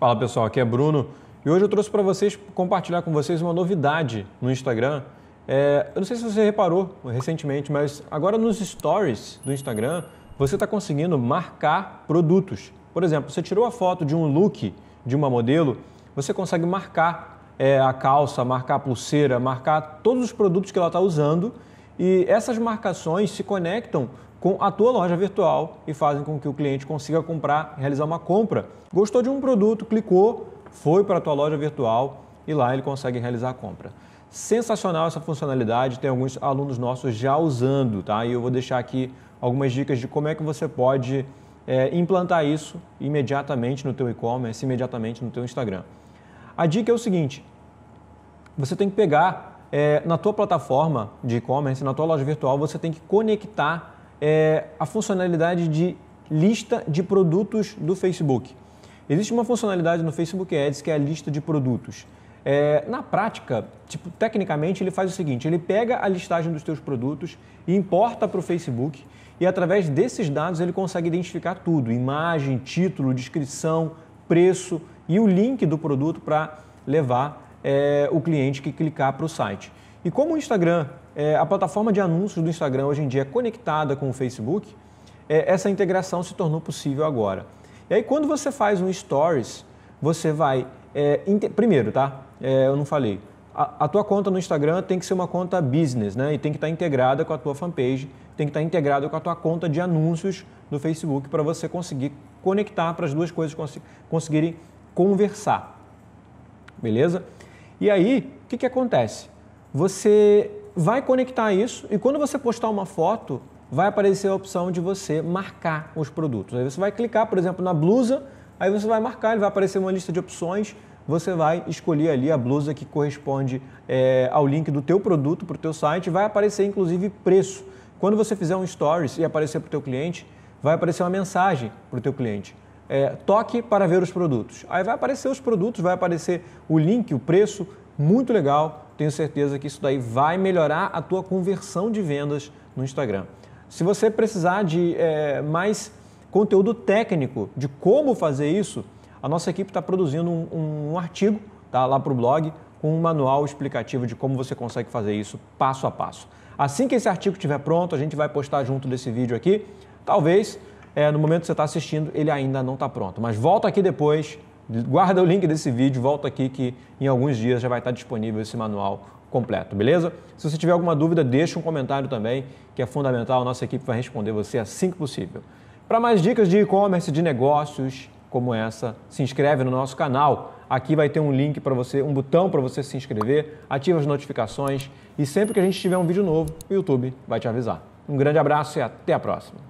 Fala pessoal, aqui é Bruno e hoje eu trouxe para vocês compartilhar com vocês uma novidade no Instagram. É, eu não sei se você reparou recentemente, mas agora nos stories do Instagram você está conseguindo marcar produtos. Por exemplo, você tirou a foto de um look de uma modelo, você consegue marcar é, a calça, marcar a pulseira, marcar todos os produtos que ela está usando e essas marcações se conectam com a tua loja virtual e fazem com que o cliente consiga comprar, realizar uma compra. Gostou de um produto, clicou, foi para a tua loja virtual e lá ele consegue realizar a compra. Sensacional essa funcionalidade, tem alguns alunos nossos já usando, tá? E eu vou deixar aqui algumas dicas de como é que você pode é, implantar isso imediatamente no teu e-commerce, imediatamente no teu Instagram. A dica é o seguinte: você tem que pegar é, na tua plataforma de e-commerce, na tua loja virtual, você tem que conectar é, a funcionalidade de lista de produtos do Facebook. Existe uma funcionalidade no Facebook Ads que é a lista de produtos. É, na prática, tipo, tecnicamente, ele faz o seguinte: ele pega a listagem dos teus produtos e importa para o Facebook e através desses dados ele consegue identificar tudo: imagem, título, descrição, preço e o link do produto para levar é, o cliente que clicar para o site. E como o Instagram, é, a plataforma de anúncios do Instagram hoje em dia é conectada com o Facebook, é, essa integração se tornou possível agora. E aí quando você faz um Stories, você vai... É, primeiro, tá? É, eu não falei. A, a, tua conta no Instagram tem que ser uma conta business, né? E tem que estar tá integrada com a tua fanpage, tem que estar tá integrada com a tua conta de anúncios no Facebook para você conseguir conectar, para as duas coisas conseguirem conversar. Beleza? E aí, o que, que acontece? Você vai conectar isso e quando você postar uma foto, vai aparecer a opção de você marcar os produtos. Aí você vai clicar, por exemplo, na blusa, aí você vai marcar, ele vai aparecer uma lista de opções, você vai escolher ali a blusa que corresponde é, ao link do teu produto para o teu site, vai aparecer inclusive preço. Quando você fizer um stories e aparecer para o teu cliente, vai aparecer uma mensagem para o teu cliente é, toque para ver os produtos. Aí vai aparecer os produtos, vai aparecer o link, o preço, muito legal. Tenho certeza que isso daí vai melhorar a tua conversão de vendas no Instagram. Se você precisar de é, mais conteúdo técnico de como fazer isso, a nossa equipe está produzindo um, um artigo tá, lá para o blog com um manual explicativo de como você consegue fazer isso passo a passo. Assim que esse artigo estiver pronto, a gente vai postar junto desse vídeo aqui. Talvez é, no momento que você está assistindo, ele ainda não está pronto. Mas volta aqui depois, guarda o link desse vídeo, volta aqui que em alguns dias já vai estar disponível esse manual completo, beleza? Se você tiver alguma dúvida, deixa um comentário também, que é fundamental, a nossa equipe vai responder você assim que possível. Para mais dicas de e-commerce, de negócios como essa, se inscreve no nosso canal. Aqui vai ter um link para você, um botão para você se inscrever, ativa as notificações e sempre que a gente tiver um vídeo novo, o YouTube vai te avisar. Um grande abraço e até a próxima.